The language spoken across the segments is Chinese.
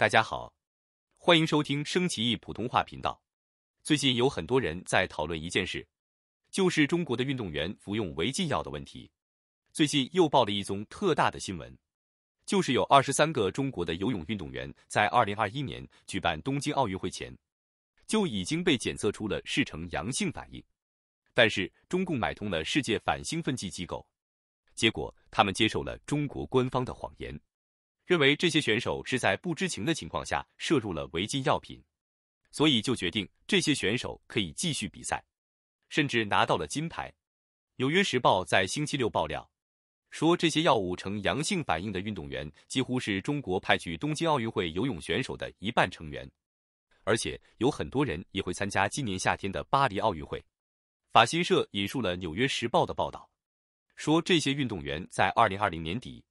大家好，欢迎收听升旗易普通话频道。最近有很多人在讨论一件事，就是中国的运动员服用违禁药的问题。最近又爆了一宗特大的新闻，就是有二十三个中国的游泳运动员在二零二一年举办东京奥运会前就已经被检测出了试成阳性反应，但是中共买通了世界反兴奋剂机构，结果他们接受了中国官方的谎言。认为这些选手是在不知情的情况下摄入了违禁药品，所以就决定这些选手可以继续比赛，甚至拿到了金牌。《纽约时报》在星期六爆料说，这些药物呈阳性反应的运动员几乎是中国派去东京奥运会游泳选手的一半成员，而且有很多人也会参加今年夏天的巴黎奥运会。法新社引述了《纽约时报》的报道，说这些运动员在二零二零年底。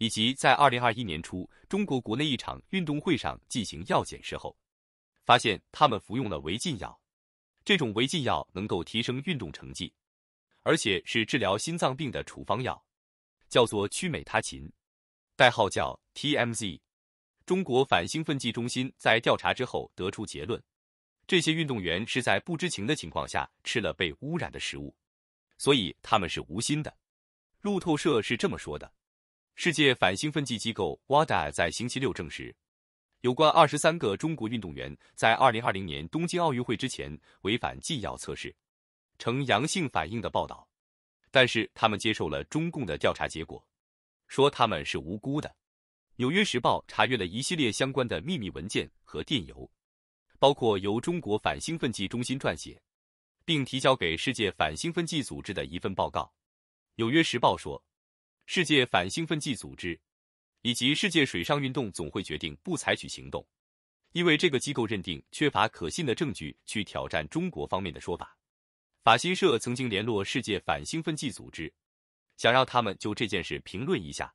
以及在二零二一年初，中国国内一场运动会上进行药检时候，发现他们服用了违禁药。这种违禁药能够提升运动成绩，而且是治疗心脏病的处方药，叫做曲美他嗪，代号叫 TMZ。中国反兴奋剂中心在调查之后得出结论，这些运动员是在不知情的情况下吃了被污染的食物，所以他们是无心的。路透社是这么说的。世界反兴奋剂机构 WADA 在星期六证实，有关二十三个中国运动员在二零二零年东京奥运会之前违反禁药测试呈阳性反应的报道，但是他们接受了中共的调查结果，说他们是无辜的。纽约时报查阅了一系列相关的秘密文件和电邮，包括由中国反兴奋剂中心撰写，并提交给世界反兴奋剂组织的一份报告。纽约时报说。世界反兴奋剂组织以及世界水上运动总会决定不采取行动，因为这个机构认定缺乏可信的证据去挑战中国方面的说法。法新社曾经联络世界反兴奋剂组织，想让他们就这件事评论一下，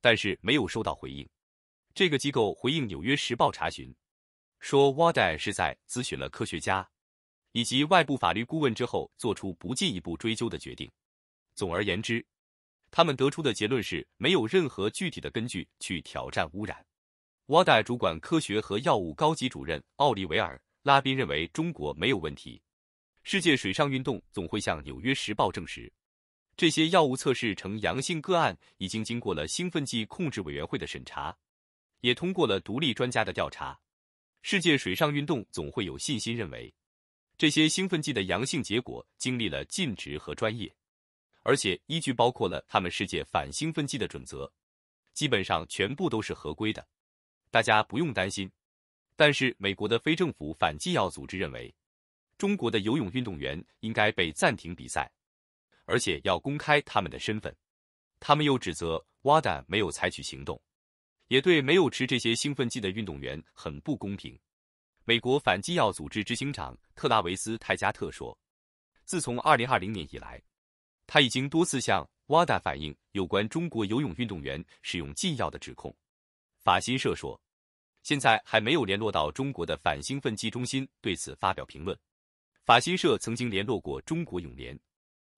但是没有收到回应。这个机构回应《纽约时报》查询，说 WADA 是在咨询了科学家以及外部法律顾问之后做出不进一步追究的决定。总而言之。他们得出的结论是没有任何具体的根据去挑战污染。w a d a 主管科学和药物高级主任奥利维尔·拉宾认为中国没有问题。世界水上运动总会向《纽约时报》证实，这些药物测试呈阳性个案已经经过了兴奋剂控制委员会的审查，也通过了独立专家的调查。世界水上运动总会有信心认为，这些兴奋剂的阳性结果经历了尽职和专业。而且依据包括了他们世界反兴奋剂的准则，基本上全部都是合规的，大家不用担心。但是美国的非政府反禁药组织认为，中国的游泳运动员应该被暂停比赛，而且要公开他们的身份。他们又指责 WADA 没有采取行动，也对没有吃这些兴奋剂的运动员很不公平。美国反禁药组织执行长特拉维斯·泰加特说：“自从2020年以来。”他已经多次向瓦达反映有关中国游泳运动员使用禁药的指控。法新社说，现在还没有联络到中国的反兴奋剂中心对此发表评论。法新社曾经联络过中国泳联，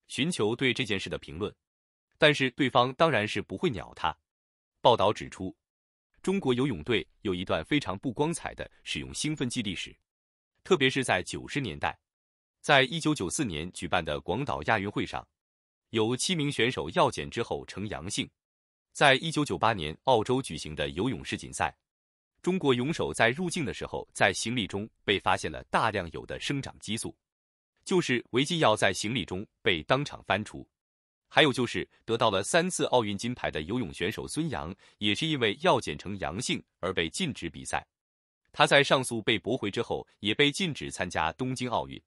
寻求对这件事的评论，但是对方当然是不会鸟他。报道指出，中国游泳队有一段非常不光彩的使用兴奋剂历史，特别是在九十年代，在一九九四年举办的广岛亚运会上。有七名选手药检之后呈阳性，在一九九八年澳洲举行的游泳世锦赛，中国泳手在入境的时候，在行李中被发现了大量有的生长激素，就是违禁药在行李中被当场翻出。还有就是得到了三次奥运金牌的游泳选手孙杨，也是因为药检呈阳性而被禁止比赛。他在上诉被驳回之后，也被禁止参加东京奥运。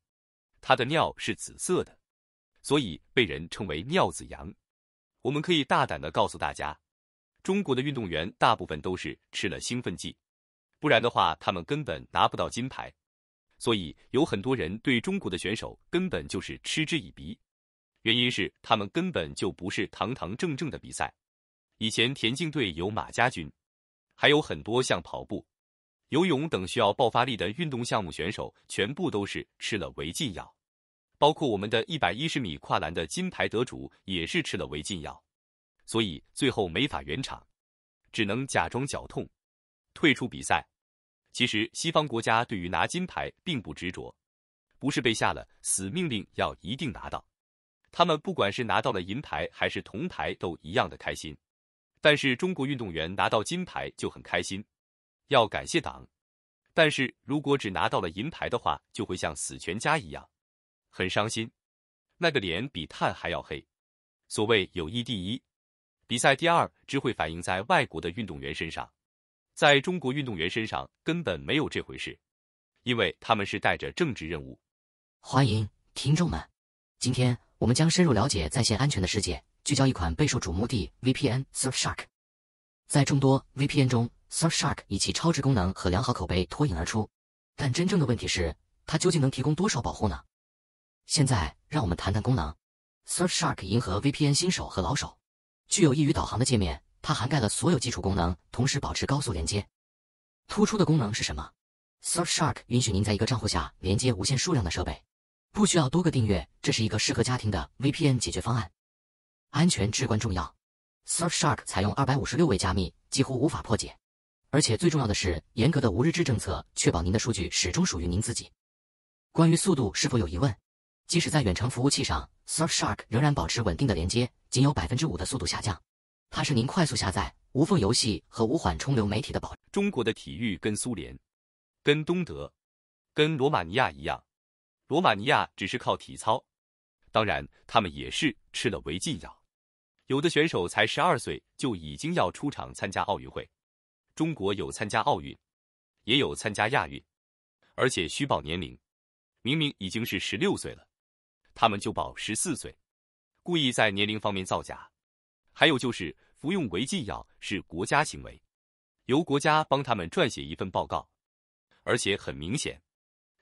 他的尿是紫色的。所以被人称为尿子羊”。我们可以大胆的告诉大家，中国的运动员大部分都是吃了兴奋剂，不然的话他们根本拿不到金牌。所以有很多人对中国的选手根本就是嗤之以鼻，原因是他们根本就不是堂堂正正的比赛。以前田径队有马家军，还有很多像跑步、游泳等需要爆发力的运动项目选手，全部都是吃了违禁药。包括我们的一百一十米跨栏的金牌得主也是吃了违禁药，所以最后没法圆场，只能假装脚痛，退出比赛。其实西方国家对于拿金牌并不执着，不是被下了死命令要一定拿到，他们不管是拿到了银牌还是铜牌都一样的开心。但是中国运动员拿到金牌就很开心，要感谢党。但是如果只拿到了银牌的话，就会像死全家一样。很伤心，那个脸比炭还要黑。所谓友谊第一，比赛第二，只会反映在外国的运动员身上，在中国运动员身上根本没有这回事，因为他们是带着政治任务。欢迎听众们，今天我们将深入了解在线安全的世界，聚焦一款备受瞩目的 VPN Surfshark。在众多 VPN 中，Surfshark 以其超值功能和良好口碑脱颖而出，但真正的问题是，它究竟能提供多少保护呢？现在让我们谈谈功能。Surfshark 迎合 VPN 新手和老手，具有易于导航的界面，它涵盖了所有基础功能，同时保持高速连接。突出的功能是什么？Surfshark 允许您在一个账户下连接无限数量的设备，不需要多个订阅，这是一个适合家庭的 VPN 解决方案。安全至关重要，Surfshark 采用二百五十六位加密，几乎无法破解，而且最重要的是严格的无日志政策，确保您的数据始终属于您自己。关于速度是否有疑问？即使在远程服务器上，Surfshark 仍然保持稳定的连接，仅有百分之五的速度下降。它是您快速下载、无缝游戏和无缓冲流媒体的保中国的体育跟苏联、跟东德、跟罗马尼亚一样，罗马尼亚只是靠体操，当然他们也是吃了违禁药。有的选手才十二岁就已经要出场参加奥运会。中国有参加奥运，也有参加亚运，而且虚报年龄，明明已经是十六岁了。他们就报十四岁，故意在年龄方面造假，还有就是服用违禁药是国家行为，由国家帮他们撰写一份报告，而且很明显，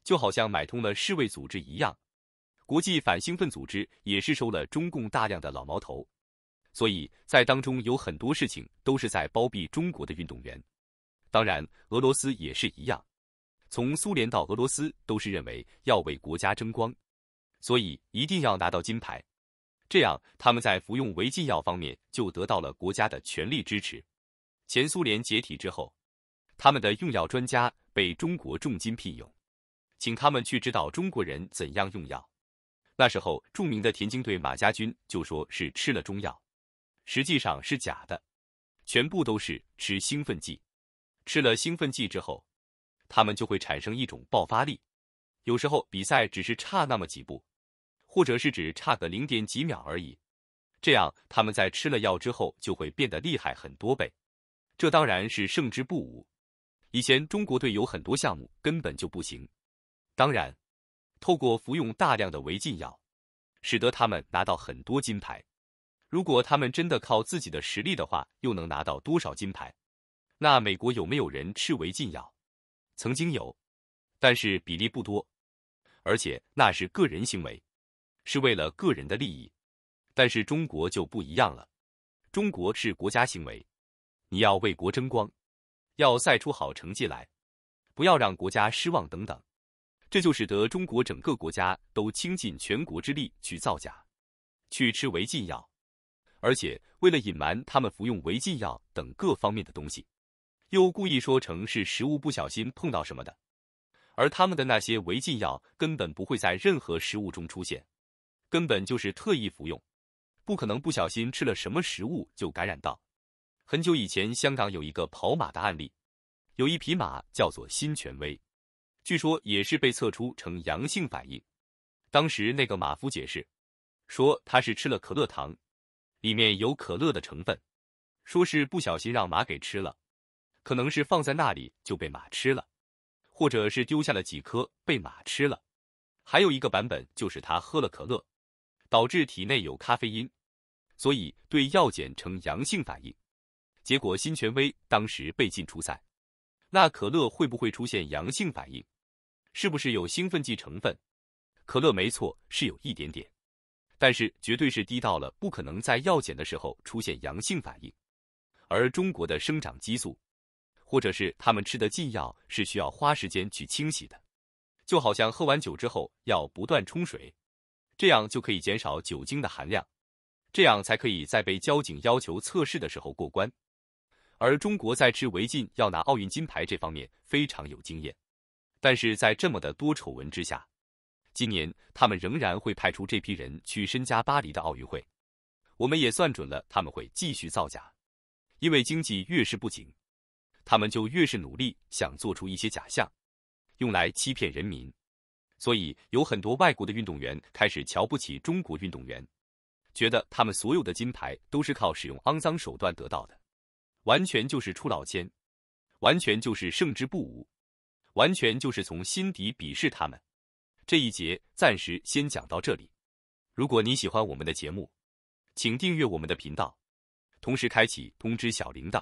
就好像买通了世卫组织一样，国际反兴奋组织也是收了中共大量的老毛头，所以在当中有很多事情都是在包庇中国的运动员，当然俄罗斯也是一样，从苏联到俄罗斯都是认为要为国家争光。所以一定要拿到金牌，这样他们在服用违禁药方面就得到了国家的全力支持。前苏联解体之后，他们的用药专家被中国重金聘用，请他们去指导中国人怎样用药。那时候，著名的田径队马家军就说是吃了中药，实际上是假的，全部都是吃兴奋剂。吃了兴奋剂之后，他们就会产生一种爆发力。有时候比赛只是差那么几步，或者是只差个零点几秒而已。这样他们在吃了药之后就会变得厉害很多倍。这当然是胜之不武。以前中国队有很多项目根本就不行。当然，透过服用大量的违禁药，使得他们拿到很多金牌。如果他们真的靠自己的实力的话，又能拿到多少金牌？那美国有没有人吃违禁药？曾经有，但是比例不多。而且那是个人行为，是为了个人的利益，但是中国就不一样了，中国是国家行为，你要为国争光，要赛出好成绩来，不要让国家失望等等，这就使得中国整个国家都倾尽全国之力去造假，去吃违禁药，而且为了隐瞒他们服用违禁药等各方面的东西，又故意说成是食物不小心碰到什么的。而他们的那些违禁药根本不会在任何食物中出现，根本就是特意服用，不可能不小心吃了什么食物就感染到。很久以前，香港有一个跑马的案例，有一匹马叫做“新权威”，据说也是被测出呈阳性反应。当时那个马夫解释说，他是吃了可乐糖，里面有可乐的成分，说是不小心让马给吃了，可能是放在那里就被马吃了。或者是丢下了几颗被马吃了，还有一个版本就是他喝了可乐，导致体内有咖啡因，所以对药检呈阳性反应。结果新权威当时被禁出赛。那可乐会不会出现阳性反应？是不是有兴奋剂成分？可乐没错是有一点点，但是绝对是低到了不可能在药检的时候出现阳性反应。而中国的生长激素。或者是他们吃的禁药是需要花时间去清洗的，就好像喝完酒之后要不断冲水，这样就可以减少酒精的含量，这样才可以在被交警要求测试的时候过关。而中国在吃违禁药拿奥运金牌这方面非常有经验，但是在这么的多丑闻之下，今年他们仍然会派出这批人去参加巴黎的奥运会。我们也算准了他们会继续造假，因为经济越是不景。他们就越是努力想做出一些假象，用来欺骗人民。所以有很多外国的运动员开始瞧不起中国运动员，觉得他们所有的金牌都是靠使用肮脏手段得到的，完全就是出老千，完全就是胜之不武，完全就是从心底鄙视他们。这一节暂时先讲到这里。如果你喜欢我们的节目，请订阅我们的频道，同时开启通知小铃铛。